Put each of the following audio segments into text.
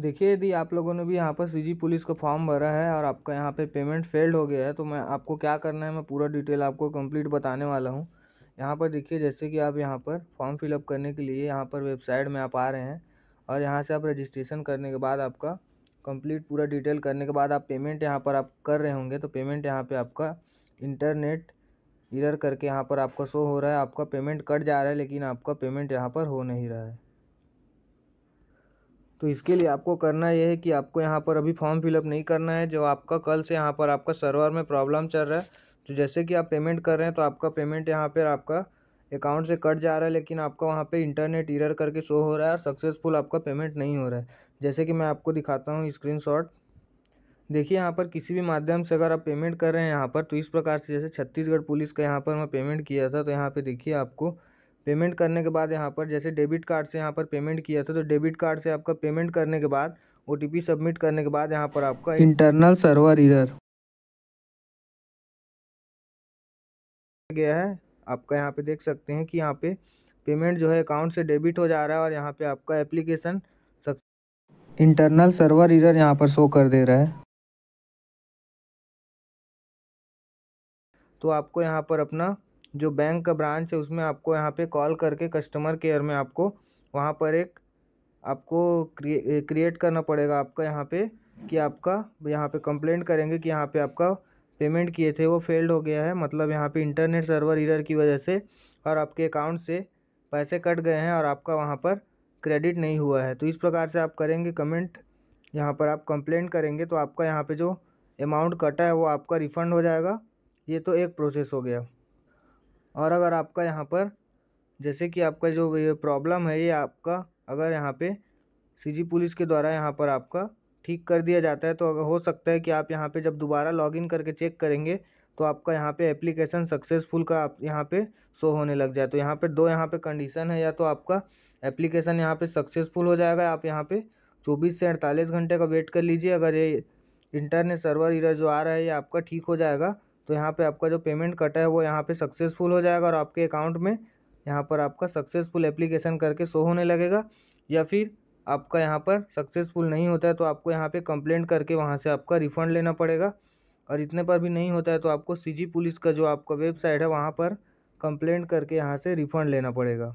देखिए यदि आप लोगों ने भी यहाँ पर सी जी पुलिस का फॉर्म भरा है और आपका यहाँ पे पेमेंट फेल्ड हो गया है तो मैं आपको क्या करना है मैं पूरा डिटेल आपको कंप्लीट बताने वाला हूँ यहाँ पर देखिए जैसे कि आप यहाँ पर फॉर्म फिलअप करने के लिए यहाँ पर वेबसाइट में आप आ रहे हैं और यहाँ से आप रजिस्ट्रेशन करने के बाद आपका कम्प्लीट पूरा डिटेल करने के बाद आप पेमेंट यहाँ पर आप कर रहे होंगे तो पेमेंट यहाँ पर आपका इंटरनेट इधर करके यहाँ पर आपका शो हो रहा है आपका पेमेंट कट जा रहा है लेकिन आपका पेमेंट यहाँ पर हो नहीं रहा है तो इसके लिए आपको करना यह है कि आपको यहाँ पर अभी फॉर्म फिलअप नहीं करना है जो आपका कल से यहाँ पर आपका सर्वर में प्रॉब्लम चल रहा है तो जैसे कि आप पेमेंट कर रहे हैं तो आपका पेमेंट यहाँ पर आपका अकाउंट से कट जा रहा है लेकिन आपका वहाँ पे इंटरनेट इरर करके शो हो रहा है और सक्सेसफुल आपका पेमेंट नहीं हो रहा है जैसे कि मैं आपको दिखाता हूँ स्क्रीनशॉट देखिए यहाँ पर किसी भी माध्यम से अगर आप पेमेंट कर रहे हैं यहाँ पर तो इस प्रकार से जैसे छत्तीसगढ़ पुलिस का यहाँ पर मैं पेमेंट किया था तो यहाँ पर देखिए आपको पेमेंट करने के बाद यहाँ पर जैसे डेबिट कार्ड से यहाँ पर पेमेंट किया था तो डेबिट कार्ड से आपका पेमेंट करने के बाद ओ सबमिट करने के बाद यहाँ पर आपका इंटरनल सर्वर इधर गया है आपका यहाँ पे देख सकते हैं कि यहाँ पे पेमेंट जो है अकाउंट से डेबिट हो जा रहा है और यहाँ पे आपका एप्लीकेशन इंटरनल सर्वर इधर यहाँ पर शो कर दे रहा है तो आपको यहाँ पर अपना जो बैंक का ब्रांच है उसमें आपको यहाँ पे कॉल करके कस्टमर केयर में आपको वहाँ पर एक आपको क्रिए क्रिएट करना पड़ेगा आपका यहाँ पे कि आपका यहाँ पे कंप्लेंट करेंगे कि यहाँ पे आपका पेमेंट किए थे वो फेल्ड हो गया है मतलब यहाँ पे इंटरनेट सर्वर इरर की वजह से और आपके अकाउंट से पैसे कट गए हैं और आपका वहाँ पर क्रेडिट नहीं हुआ है तो इस प्रकार से आप करेंगे कमेंट यहाँ पर आप कंप्लेंट करेंगे तो आपका यहाँ पर जो अमाउंट कटा है वो आपका रिफ़ंड हो जाएगा ये तो एक प्रोसेस हो गया और अगर आपका यहाँ पर जैसे कि आपका जो ये प्रॉब्लम है ये आपका अगर यहाँ पे सीजी पुलिस के द्वारा यहाँ पर आपका ठीक कर दिया जाता है तो अगर हो सकता है कि आप यहाँ पे जब दोबारा लॉगिन करके चेक करेंगे तो आपका यहाँ पे एप्लीकेशन सक्सेसफुल का आप यहाँ पे शो होने लग जाए तो यहाँ पे दो यहाँ पे कंडीशन है या तो आपका एप्लीकेशन यहाँ पे सक्सेसफुल हो जाएगा आप यहाँ पे 24 से 48 घंटे का वेट कर लीजिए अगर ये इंटरनेट सर्वर इरर जो आ रहा है ये आपका ठीक हो जाएगा तो यहाँ पे आपका जो पेमेंट कटा है वो यहाँ पे सक्सेसफुल हो जाएगा और आपके अकाउंट में यहाँ पर आपका सक्सेसफुल एप्लीकेशन करके शो होने लगेगा या फिर आपका यहाँ पर सक्सेसफुल नहीं होता है तो आपको यहाँ पे कंप्लेंट करके वहाँ से आपका रिफ़ंड लेना पड़ेगा और इतने पर भी नहीं होता है तो आपको सी पुलिस का जो आपका वेबसाइट है वहाँ पर कंप्लेंट करके यहाँ से रिफ़ंड लेना पड़ेगा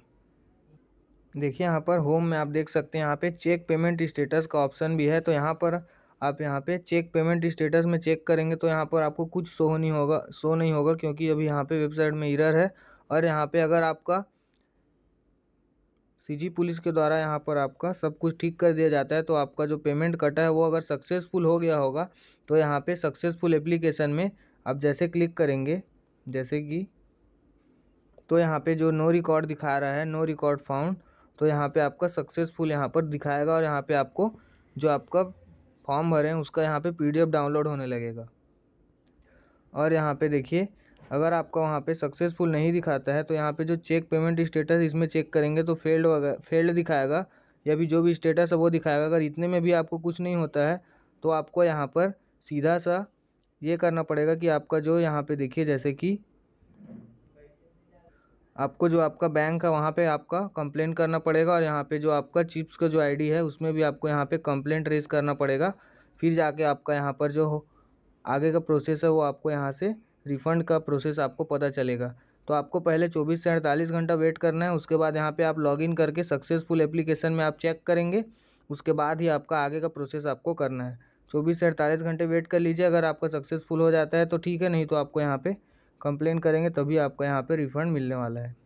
देखिए यहाँ पर होम में आप देख सकते हैं यहाँ पे चेक पेमेंट स्टेटस का ऑप्शन भी है तो यहाँ पर आप यहाँ पे चेक पेमेंट स्टेटस में चेक करेंगे तो यहाँ पर आपको कुछ शो नहीं होगा शो नहीं होगा क्योंकि अभी यहाँ पे वेबसाइट में इरर है और यहाँ पे अगर आपका सीजी पुलिस के द्वारा यहाँ पर आपका सब कुछ ठीक कर दिया जाता है तो आपका जो पेमेंट कटा है वो अगर सक्सेसफुल हो गया होगा तो यहाँ पर सक्सेसफुल एप्लीकेशन में आप जैसे क्लिक करेंगे जैसे कि तो यहाँ पर जो नो रिकॉर्ड दिखा रहा है नो रिकॉर्ड फाउंड तो यहाँ पर आपका सक्सेसफुल यहाँ पर दिखाएगा और यहाँ पर आपको जो आपका फॉर्म भरें उसका यहाँ पे पीडीएफ डाउनलोड होने लगेगा और यहाँ पे देखिए अगर आपका वहाँ पे सक्सेसफुल नहीं दिखाता है तो यहाँ पे जो चेक पेमेंट स्टेटस इसमें चेक करेंगे तो फेल्ड वगैरह फेल्ड दिखाएगा या भी जो भी स्टेटस है वो दिखाएगा अगर इतने में भी आपको कुछ नहीं होता है तो आपको यहाँ पर सीधा सा ये करना पड़ेगा कि आपका जो यहाँ पर देखिए जैसे कि आपको जो आपका बैंक है वहाँ पे आपका कंप्लेंट करना पड़ेगा और यहाँ पे जो आपका चिप्स का जो आईडी है उसमें भी आपको यहाँ पे कंप्लेंट रेज करना पड़ेगा फिर जाके आपका यहाँ पर जो हो आगे का प्रोसेस है वो आपको यहाँ से रिफ़ंड का प्रोसेस आपको पता चलेगा तो आपको पहले चौबीस से अड़तालीस घंटा वेट करना है उसके बाद यहाँ पर आप इन करके सक्सेसफुल एप्लीकेशन में आप चेक करेंगे उसके बाद ही आपका आगे का प्रोसेस आपको करना है चौबीस से अड़तालीस घंटे वेट कर लीजिए अगर आपका सक्सेसफुल हो जाता है तो ठीक है नहीं तो आपको यहाँ पर कंप्लेन करेंगे तभी आपको यहाँ पर रिफ़ंड मिलने वाला है